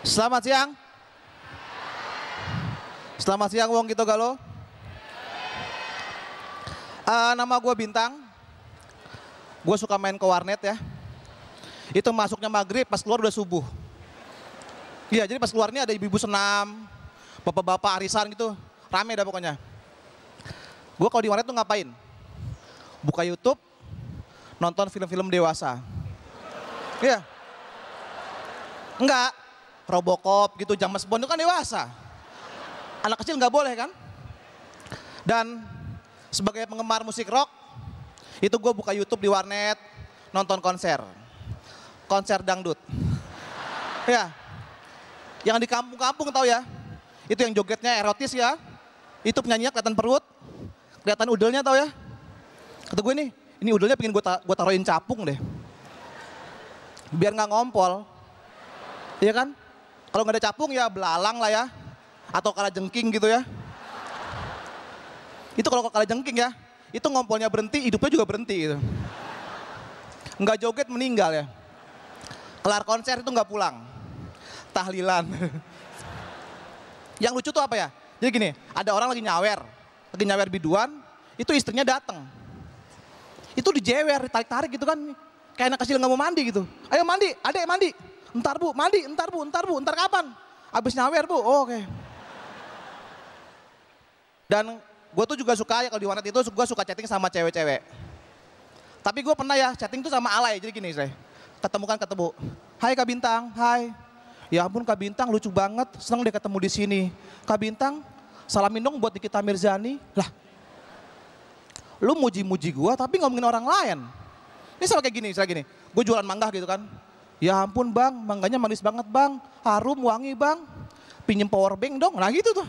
Selamat siang. Selamat siang Wong Kito Galo. Uh, eh, nama gue Bintang. Gue suka main ke warnet ya. Itu masuknya maghrib, pas keluar udah subuh. Iya, jadi pas keluarnya ada ibu-ibu senam, bapak-bapak arisan gitu. Rame dah pokoknya. Gue kalau di warnet tuh ngapain? Buka Youtube, nonton film-film dewasa. Iya. Enggak, Robocop gitu, James Bond itu kan dewasa. Anak kecil nggak boleh kan? Dan sebagai penggemar musik rock, itu gue buka YouTube di warnet, nonton konser. Konser dangdut. ya, yang di kampung-kampung tau ya. Itu yang jogetnya erotis ya. Itu penyanyinya kelihatan perut, kelihatan udelnya tau ya. Kata gue nih, ini udelnya pengen gue, ta gue taruhin capung deh. Biar nggak ngompol. Iya kan? Kalau nggak ada capung ya belalang lah ya. Atau kala jengking gitu ya. Itu kalau kala jengking ya. Itu ngompolnya berhenti, hidupnya juga berhenti gitu. Nggak joget meninggal ya. Kelar konser itu nggak pulang. Tahlilan. Yang lucu tuh apa ya? Jadi gini, ada orang lagi nyawer. Lagi nyawer biduan, itu istrinya datang. Itu dijewer, tarik-tarik gitu kan. Kayak anak kecil nggak mau mandi gitu. Ayo mandi, adek mandi Ntar bu, mandi, ntar bu, ntar bu, ntar kapan? Abis nyawer bu, oh, oke. Okay. Dan gue tuh juga suka ya kalau di warnet itu gue suka chatting sama cewek-cewek. Tapi gue pernah ya chatting tuh sama alay, jadi gini saya. Ketemu kan ketemu. Hai Kak Bintang, hai. Ya ampun Kak Bintang lucu banget, seneng deh ketemu di sini. Kak Bintang, salamin dong buat Nikita Mirzani. Lah, lu muji-muji gue tapi ngomongin orang lain. Ini selalu kayak gini, saya gini. Gue jualan mangga gitu kan. Ya ampun bang, mangganya manis banget bang. Harum, wangi bang. Pinjem power bank dong. Nah gitu tuh.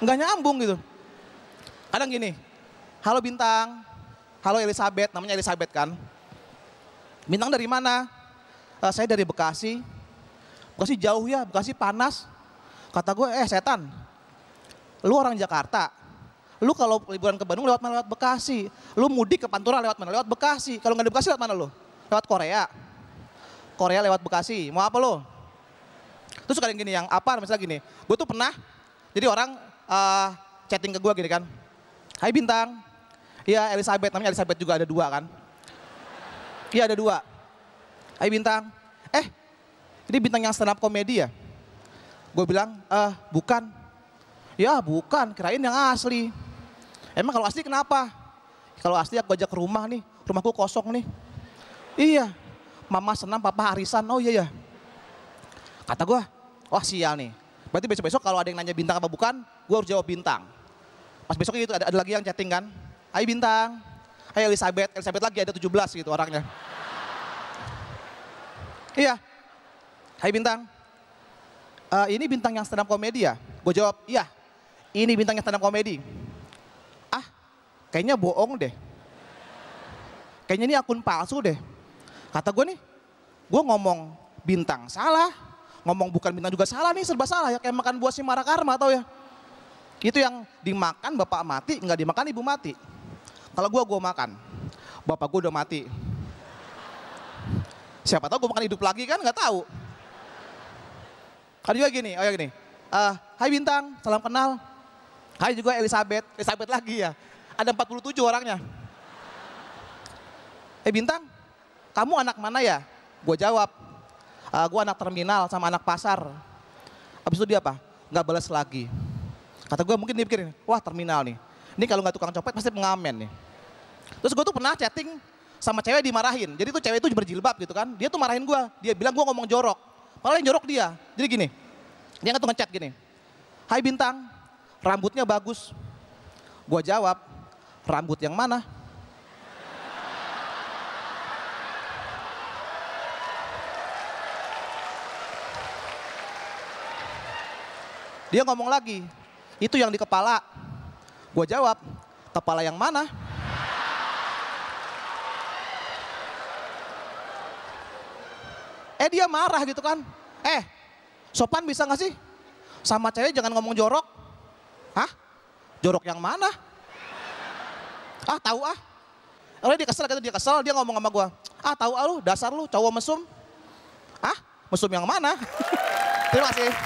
Enggak nyambung gitu. Kadang gini, halo bintang, halo Elizabeth, namanya Elizabeth kan. Bintang dari mana? Uh, saya dari Bekasi. Bekasi jauh ya, Bekasi panas. Kata gue, eh setan, lu orang Jakarta, Lu kalau liburan ke Bandung lewat mana? Lewat Bekasi. Lu mudik ke Pantura lewat mana? Lewat Bekasi. Kalau nggak di Bekasi lewat mana lu? Lewat Korea. Korea lewat Bekasi. Mau apa lu? Terus suka gini, yang apa misalnya gini. Gue tuh pernah, jadi orang uh, chatting ke gue gini kan. Hai Bintang. Iya Elizabeth, namanya Elizabeth juga ada dua kan. Iya ada dua. Hai Bintang. Eh, jadi Bintang yang stand up komedi ya? Gue bilang, eh bukan. Ya bukan, kirain yang asli. Emang kalau asli kenapa? Kalau asli aku ajak ke rumah nih, rumahku kosong nih. Iya, mama senam, papa arisan, oh iya iya. Kata gue, wah oh, sial nih. Berarti besok-besok kalau ada yang nanya bintang apa bukan, gue harus jawab bintang. Pas besoknya itu ada, ada lagi yang chatting kan, ayo bintang, ayo Elizabeth, Elizabeth lagi ada 17 gitu orangnya. iya, hai bintang, uh, ini bintang yang stand up komedi ya? Gue jawab, iya, ini bintang yang stand up komedi kayaknya bohong deh. Kayaknya ini akun palsu deh. Kata gue nih, gue ngomong bintang salah, ngomong bukan bintang juga salah nih, serba salah ya. Kayak makan buah si marakarma Karma tau ya. Itu yang dimakan bapak mati, nggak dimakan ibu mati. Kalau gue, gue makan. Bapak gue udah mati. Siapa tahu gue makan hidup lagi kan, nggak tahu. Kali juga gini, oh ya gini. Uh, hai Bintang, salam kenal. Hai juga Elizabeth, Elizabeth lagi ya ada 47 orangnya. Eh Bintang, kamu anak mana ya? Gue jawab, uh, ah, gue anak terminal sama anak pasar. Abis itu dia apa? Gak balas lagi. Kata gue mungkin dia pikirin, wah terminal nih. Ini kalau gak tukang copet pasti pengamen nih. Terus gue tuh pernah chatting sama cewek dimarahin. Jadi tuh cewek itu berjilbab gitu kan. Dia tuh marahin gue. Dia bilang gue ngomong jorok. Padahal yang jorok dia. Jadi gini, dia nggak tuh ngechat gini. Hai Bintang, rambutnya bagus. Gue jawab, Rambut yang mana? Dia ngomong lagi, itu yang di kepala. Gue jawab, kepala yang mana? Eh dia marah gitu kan. Eh, sopan bisa gak sih? Sama cewek jangan ngomong jorok. Hah? Jorok yang mana? ah tahu ah. Lalu dia kesel, dia kesel, dia ngomong sama gue, ah tahu ah lu, dasar lu, cowok mesum. Ah, mesum yang mana? Terima kasih.